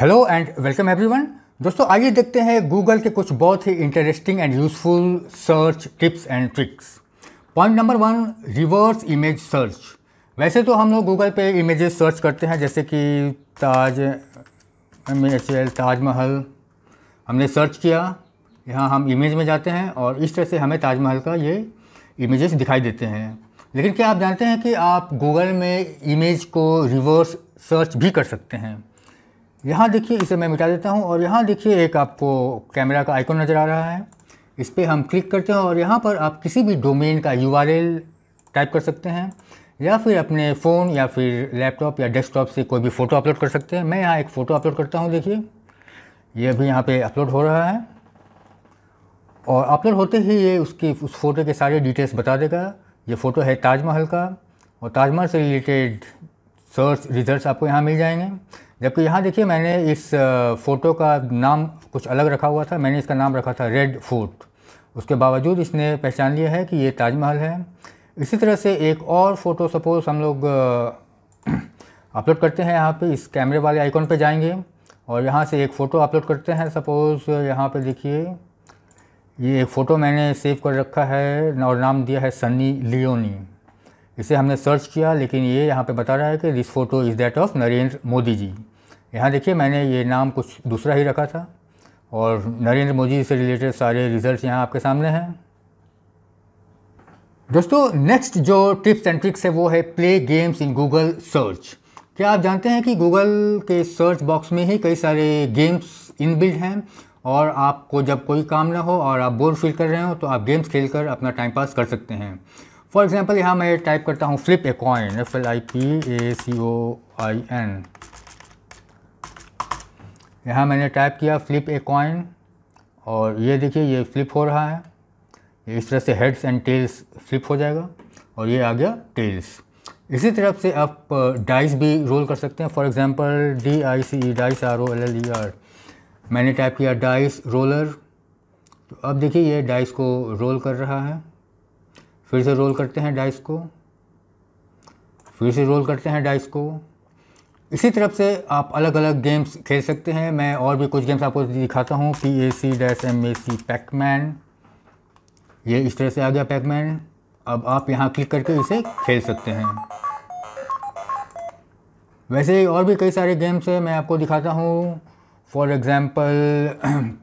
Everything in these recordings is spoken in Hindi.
हेलो एंड वेलकम एवरीवन दोस्तों आइए देखते हैं गूगल के कुछ बहुत ही interesting and useful search tips and tricks point number one reverse image search वैसे तो हम लोग गूगल पे इमेजेस सर्च करते हैं जैसे कि Taj M H L Taj Mahal हमने सर्च किया यहाँ हम इमेज में जाते हैं और इस तरह से हमें ताजमहल का ये इमेजेस दिखाई देते हैं लेकिन क्या आप जानते हैं कि आप गूगल में इमेज को रिवर्स सर्च भी कर सकते हैं यहाँ देखिए इसे मैं मिटा देता हूँ और यहाँ देखिए एक आपको कैमरा का आइकॉन नज़र आ रहा है इस पर हम क्लिक करते हैं और यहाँ पर आप किसी भी डोमेन का यू टाइप कर सकते हैं या फिर अपने फ़ोन या फिर लैपटॉप या डेस्कटॉप से कोई भी फ़ोटो अपलोड कर सकते हैं मैं यहाँ एक फ़ोटो अपलोड करता हूँ देखिए ये भी यहाँ पे अपलोड हो रहा है और अपलोड होते ही ये उसकी उस फ़ोटो के सारे डिटेल्स बता देगा ये फ़ोटो है ताजमहल का और ताजमहल से रिलेटेड सर्च रिजल्ट्स आपको यहाँ मिल जाएंगे जबकि यहाँ देखिए मैंने इस फ़ोटो का नाम कुछ अलग रखा हुआ था मैंने इसका नाम रखा था रेड फोर्ट उसके बावजूद इसने पहचान लिया है कि ये ताजमहल है इसी तरह से एक और फ़ोटो सपोज़ हम लोग अपलोड करते हैं यहाँ पे इस कैमरे वाले आइकॉन पे जाएंगे और यहाँ से एक फ़ोटो अपलोड करते हैं सपोज़ यहाँ पे देखिए ये एक फ़ोटो मैंने सेव कर रखा है और नाम दिया है सनी लियोनी इसे हमने सर्च किया लेकिन ये यहाँ पे बता रहा है कि this photo is that of Narendra Modi ji यहाँ देखिए मैंने ये नाम कुछ दूसरा ही रखा था और नरेंद्र मोदी से रिलेटेड सारे रिजल्ट यहाँ आपके सामने हैं दोस्तों नेक्स्ट जो टिप्स एंड ट्रिक्स है वो है play games in Google search क्या आप जानते हैं कि गूगल के सर्च बॉक्स में ही कई सारे गेम्स इनबिल्ट हैं और आपको जब कोई काम ना हो और आप बोर फील कर रहे हो तो आप गेम्स खेल कर अपना टाइम पास कर सकते हैं फॉर एग्जाम्पल यहाँ मैं टाइप करता हूँ flip a coin F L I P A C O I N यहाँ मैंने टाइप किया फ्लिप ए कॉइन और ये देखिए ये फ्लिप हो रहा है ये इस तरह से हेड्स एंड टेल्स फ्लिप हो जाएगा और ये आ गया टेल्स इसी तरफ से आप डाइस भी रोल कर सकते हैं for example D I C E dice R O L L E R मैंने टाइप किया डाइस रोलर तो अब देखिए ये डाइस को रोल कर रहा है फिर से रोल करते हैं डाइस को फिर से रोल करते हैं डाइस को इसी तरफ से आप अलग अलग गेम्स खेल सकते हैं मैं और भी कुछ गेम्स आपको दिखाता हूँ P A C dash M A C Pacman ये इस तरह से आ गया पैकमैन अब आप यहाँ क्लिक करके इसे खेल सकते हैं वैसे और भी कई सारे गेम्स हैं मैं आपको दिखाता हूँ for example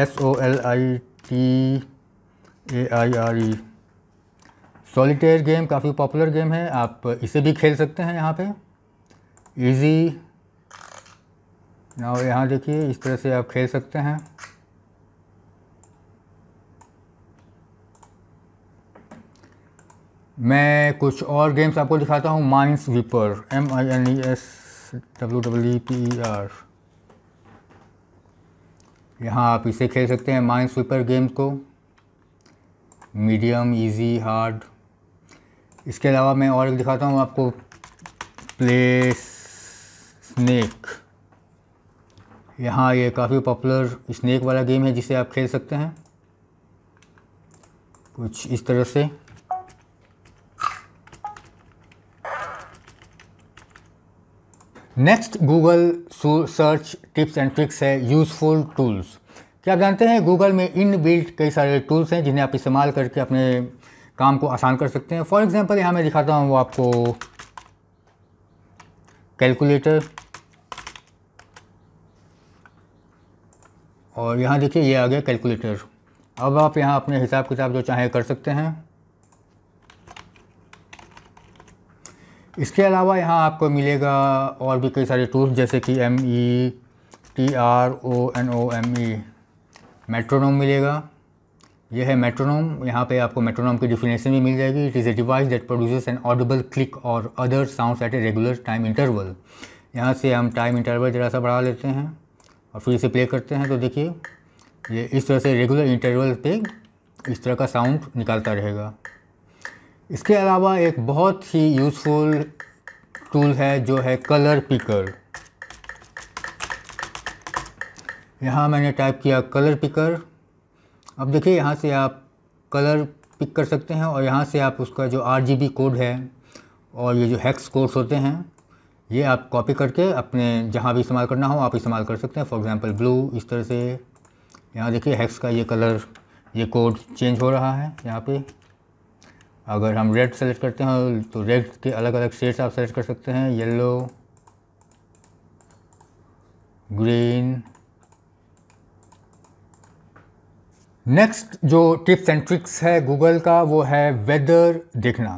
S O L I T A I R E solitaire game काफ़ी पॉपुलर गेम है आप इसे भी खेल सकते हैं यहाँ पे इजी ना यहाँ देखिए इस तरह से आप खेल सकते हैं मैं कुछ और गेम्स आपको दिखाता हूँ minesweeper M I N E S W W P E R यहाँ आप इसे खेल सकते हैं माइंस वीपर गेम को मीडियम इजी हार्ड इसके अलावा मैं और एक दिखाता हूँ आपको प्ले स्नैक यहाँ ये काफ़ी पॉपुलर स्नैक वाला गेम है जिसे आप खेल सकते हैं कुछ इस तरह से next Google search tips and tricks है यूज़फुल टूल्स क्या आप जानते हैं गूगल में इन बिल्ट कई सारे टूल्स हैं जिन्हें आप इस्तेमाल करके अपने काम को आसान कर सकते हैं फॉर एग्ज़ाम्पल यहाँ मैं दिखाता हूँ वो आपको कैलकुलेटर और यहाँ देखिए ये आ गया कैलकुलेटर अब आप यहाँ अपने हिसाब किताब जो चाहें कर सकते हैं इसके अलावा यहाँ आपको मिलेगा और भी कई सारे टूल्स जैसे कि M E T R O N O M E metronome मिलेगा यह है मेट्रोनोम यहाँ पे आपको मेट्रोनोम की डिफिनेशन भी मिल जाएगी it is a device that produces an audible click और other sound at a regular time interval यहाँ से हम टाइम इंटरवल ज़रा सा बढ़ा लेते हैं और फिर इसे प्ले करते हैं तो देखिए ये इस तरह से रेगुलर इंटरवल पे इस तरह का साउंड निकालता रहेगा इसके अलावा एक बहुत ही यूज़फुल टूल है जो है कलर पिकर यहाँ मैंने टाइप किया कलर पिकर अब देखिए यहाँ से आप कलर पिक कर सकते हैं और यहाँ से आप उसका जो आर कोड है और ये जो हैक्स कोड्स होते हैं ये आप कॉपी करके अपने जहाँ भी इस्तेमाल करना हो आप इस्तेमाल कर सकते हैं फॉर एग्ज़ाम्पल ब्लू इस तरह से यहाँ देखिए हैक्स का ये कलर ये कोड चेंज हो रहा है यहाँ पे अगर हम रेड सेलेक्ट करते हैं तो रेड के अलग अलग शेड्स आप सेलेक्ट कर सकते हैं येलो ग्रीन नेक्स्ट जो टिप्स एंड ट्रिक्स है गूगल का वो है वेदर देखना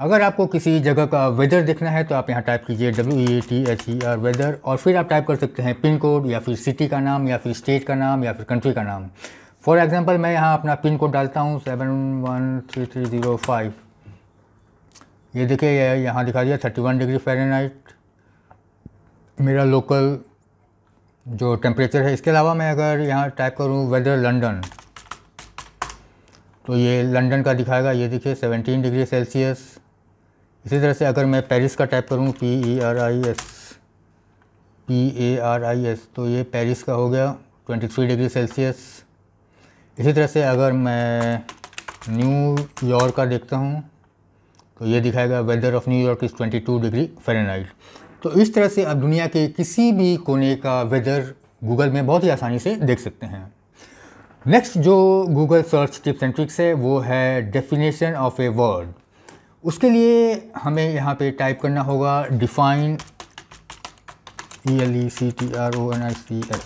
अगर आपको किसी जगह का वेदर देखना है तो आप यहाँ टाइप कीजिए W E T H E R weather और फिर आप टाइप कर सकते हैं पिन कोड या फिर सिटी का नाम या फिर स्टेट का नाम या फिर कंट्री का नाम फॉर एग्ज़ाम्पल मैं यहाँ अपना पिन कोड डालता हूँ seven one three three zero five ये देखिए यहाँ दिखा दिया थर्टी वन डिग्री फ़ारेनहाइट मेरा लोकल जो टेम्परेचर है इसके अलावा मैं अगर यहाँ टाइप करूँ वेदर लंडन तो ये लंदन का दिखाएगा ये देखिए 17 डिग्री सेल्सियस इसी तरह से अगर मैं पेरिस का टाइप करूँ P E R I S P A R I S तो ये पेरिस का हो गया 23 डिग्री सेल्सियस इसी तरह से अगर मैं न्यू यॉर्क का देखता हूँ तो ये दिखाएगा weather of New York is 22 degree Fahrenheit तो इस तरह से आप दुनिया के किसी भी कोने का वेदर गूगल में बहुत ही आसानी से देख सकते हैं नेक्स्ट जो Google search tips and tricks है वो है डेफिनेशन ऑफ ए वर्ड उसके लिए हमें यहाँ पे टाइप करना होगा define E L E C T R O N I C S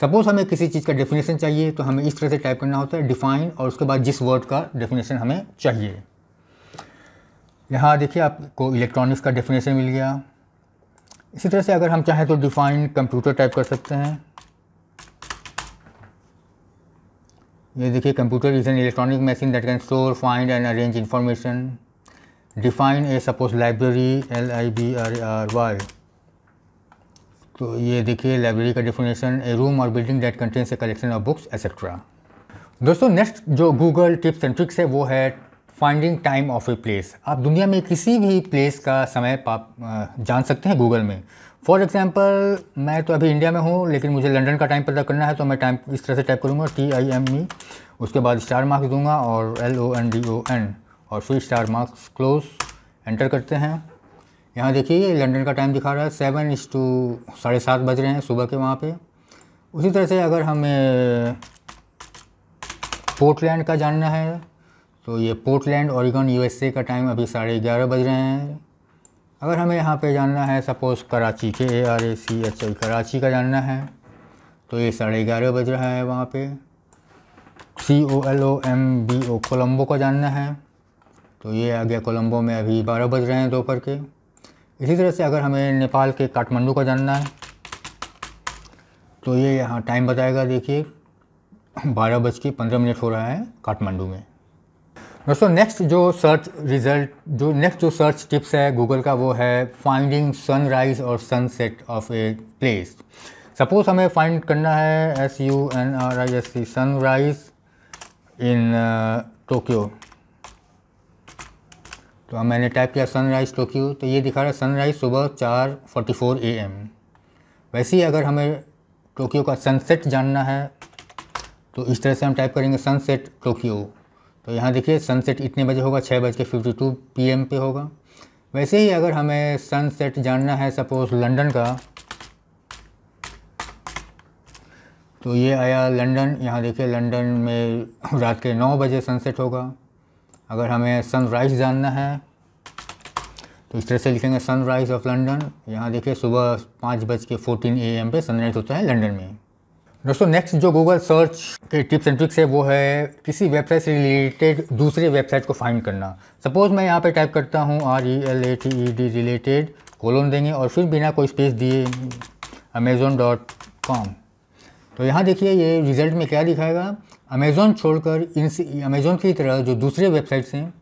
suppose हमें किसी चीज़ का डेफिनेशन चाहिए तो हमें इस तरह से टाइप करना होता है डिफाइन और उसके बाद जिस वर्ड का डेफिनेशन हमें चाहिए यहाँ देखिए आपको इलेक्ट्रॉनिक्स का डेफिनेशन मिल गया इसी तरह से अगर हम चाहें तो डिफाइन कंप्यूटर टाइप कर सकते हैं ये देखिए computer is an electronic machine that can store find and arrange information define a suppose library L I B R R Y तो ये देखिए लाइब्रेरी का डिफिनेशन ए रूम और building that contains a collection of books etcetera दोस्तों नेक्स्ट जो गूगल टिप्स एंड ट्रिक्स है वो है finding time of a place आप दुनिया में किसी भी प्लेस का समय आप जान सकते हैं गूगल में फॉर एग्ज़ाम्पल मैं तो अभी इंडिया में हूँ लेकिन मुझे लंदन का टाइम पता करना है तो मैं टाइम इस तरह से टाइप करूँगा टी आई एम ई उसके बाद स्टार मार्क्स दूंगा और L O N D O N और फिर स्टार मार्क्स क्लोज एंटर करते हैं यहाँ देखिए लंदन का टाइम दिखा रहा है सेवन इस टू साढ़े सात बज रहे हैं सुबह के वहाँ पे उसी तरह से अगर हमें पोर्टलैंड का जानना है तो ये पोर्टलैंड ऑरिगन यूएसए का टाइम अभी साढ़े ग्यारह बज रहे हैं अगर हमें यहाँ पे जानना है suppose Karachi K A R A C H I Karachi का जानना है तो ये साढ़े ग्यारह बज रहा है वहाँ पे C O L O M B O Colombo का जानना है तो ये आ गया कोलम्बो में अभी बारह बज रहे हैं दोपहर के इसी तरह से अगर हमें नेपाल के काठमांडू का जानना है तो ये यहाँ टाइम बताएगा देखिए बारह बज के पंद्रह मिनट हो रहा है काठमांडू में दोस्तों नेक्स्ट जो सर्च रिजल्ट जो नेक्स्ट जो सर्च टिप्स है गूगल का वो है फाइंडिंग सनराइज़ और sunset of a place suppose हमें फाइंड करना है S U N R I S E sunrise in Tokyo तो मैंने टाइप किया सनराइज़ टोक्यो तो ये दिखा रहा है सनराइज़ सुबह चार फोर्टी फोर ए एम वैसे ही अगर हमें टोक्यो का सनसेट जानना है तो इस तरह से हम टाइप करेंगे सनसेट टोक्यो तो यहाँ देखिए सनसेट इतने बजे होगा छः बज के फिफ्टी टू पी एम पे होगा वैसे ही अगर हमें सनसेट जानना है सपोज़ लंदन का तो ये आया लंदन यहाँ देखिए लंदन में रात के नौ बजे सनसेट होगा अगर हमें सनराइज़ जानना है तो इस तरह से लिखेंगे सनराइज़ ऑफ लंदन यहाँ देखिए सुबह पाँच बज के फोर्टीन ए एम पे सनराइज़ होता है लंदन में दोस्तों नेक्स्ट जो गूगल सर्च के टिप्स एंड ट्रिक्स है वो है किसी वेबसाइट से रिलेटेड दूसरे वेबसाइट को फाइंड करना सपोज़ मैं यहाँ पे टाइप करता हूँ R E L A T E D related colon देंगे और फिर बिना कोई स्पेस दिए अमेज़ोन डॉट कॉम तो यहाँ देखिए ये रिज़ल्ट में क्या दिखाएगा अमेज़ोन छोड़कर इन अमेज़ोन की तरह जो दूसरे वेबसाइट्स हैं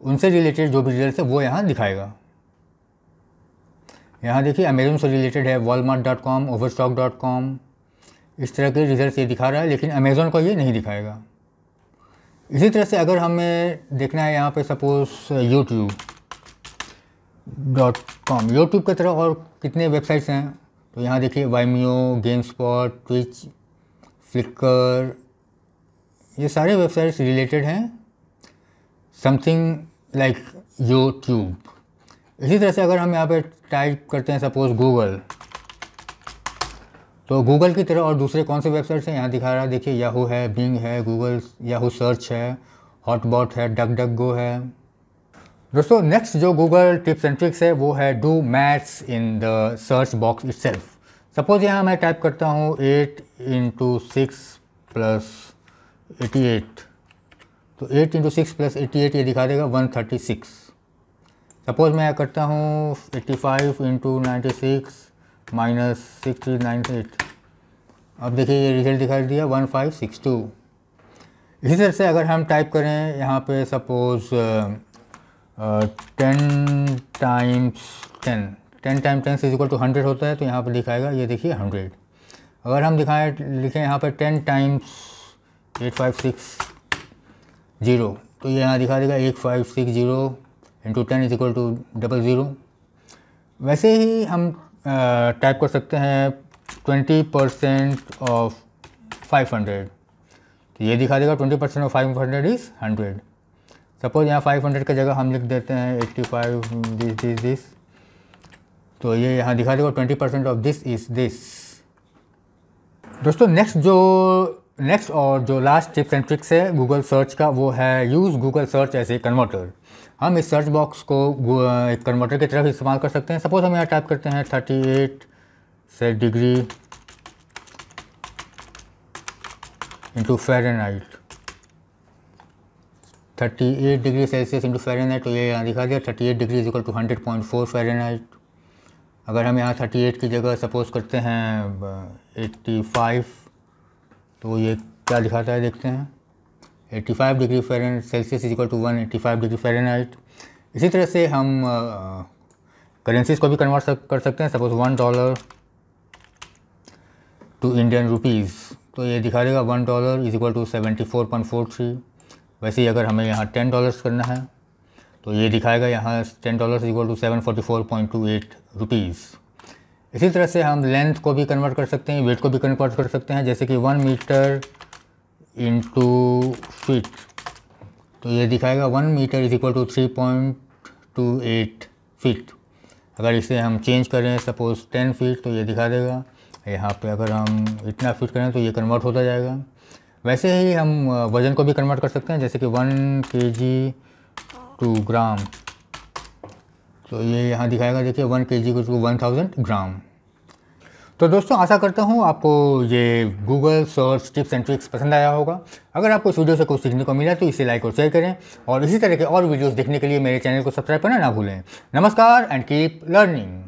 उनसे रिलेटेड जो भी रिजल्ट है वो यहाँ दिखाएगा यहाँ देखिए अमेज़ोन से रिलेटेड है Walmart dot com overstock dot com इस तरह के रिज़ल्ट ये दिखा रहा है लेकिन अमेज़ोन को ये नहीं दिखाएगा इसी तरह से अगर हमें देखना है यहाँ पे suppose YouTube dot com YouTube की तरह और कितने वेबसाइट्स हैं तो यहाँ देखिए Vimeo GameSpot Twitch Flickr ये सारे वेबसाइट्स रिलेटेड हैं समथिंग लाइक यूट्यूब इसी तरह से अगर हम यहाँ पे टाइप करते हैं सपोज़ गूगल तो गूगल की तरह और दूसरे कौन से वेबसाइट्स हैं यहाँ दिखा रहा है देखिए याहू है बिंग है गूगल याहू सर्च है हॉटबॉट है डक डक गो है दोस्तों नेक्स्ट जो गूगल टिप्स एंड ट्रिक्स है वो है do maths in the search box itself suppose यहाँ मैं टाइप करता हूँ eight into six plus eighty eight तो eight into six plus eighty eight ये दिखा देगा वन थर्टी सिक्स सपोज मैं करता हूँ eighty five into ninety six minus six three nine eight अब देखिए ये रिजल्ट दिखाई दिया वन फाइव सिक्स टू इसी तरह से अगर हम टाइप करें यहाँ पे suppose ten times ten ten time ten से इक्वल टू हंड्रेड होता है तो यहाँ पर दिखाएगा ये देखिए हंड्रेड अगर हम दिखाएं लिखें यहाँ पर ten times eight five six zero तो ये यहाँ दिखा देगा eight five six zero into ten is equal to double zero वैसे ही हम टाइप कर सकते हैं twenty percent of five hundred तो ये दिखा देगा twenty percent of five hundred is hundred suppose यहाँ फाइव हंड्रेड की जगह हम लिख देते हैं eighty five this this this तो ये यहाँ दिखा देगा twenty percent of this is this दोस्तों नेक्स्ट जो नेक्स्ट और जो लास्ट टिप्स एंड ट्रिक्स है गूगल सर्च का वो है use Google search as a converter हम इस सर्च बॉक्स को एक कन्वर्टर की तरफ इस्तेमाल कर सकते हैं सपोज़ हम यहाँ टाइप करते हैं थर्टी एट से degree into Fahrenheit thirty eight degree Celsius into Fahrenheit तो ये यहाँ दिखा दिया thirty eight degree equal to hundred point four Fahrenheit अगर हम यहाँ थर्टी एट की जगह सपोज़ करते हैं एट्टी फाइव तो ये क्या दिखाता है देखते हैं 85 degree fahren Celsius is equal to 185 degree Fahrenheit इसी तरह से हम करेंसीज को भी कन्वर्ट सक, कर सकते हैं suppose one dollar to Indian rupees तो ये दिखा देगा one dollar is equal to seventy four point four three वैसे ही अगर हमें यहाँ टेन डॉलर्स करना है तो ये दिखाएगा यहाँ ten dollar equal to seven forty four point two eight rupees इसी तरह से हम लेंथ को भी कन्वर्ट कर सकते हैं वेट को भी कन्वर्ट कर सकते हैं जैसे कि वन मीटर इंटू फिट तो ये दिखाएगा one metre is equal to three point two eight feet अगर इसे हम चेंज करें सपोज टेन फीट तो ये दिखा देगा यहाँ पे अगर हम इतना फिट करें तो ये कन्वर्ट होता जाएगा वैसे ही हम वज़न को भी कन्वर्ट कर सकते हैं जैसे कि वन के जी टू ग्राम तो ये यहाँ दिखाएगा देखिए वन के जी को वन थाउजेंड ग्राम तो दोस्तों आशा करता हूँ आपको ये Google search tips and tricks पसंद आया होगा अगर आपको इस वीडियो से कुछ सीखने को मिला तो इसे लाइक और शेयर करें और इसी तरह के और वीडियोस देखने के लिए मेरे चैनल को सब्सक्राइब करना ना भूलें नमस्कार एंड कीप लर्निंग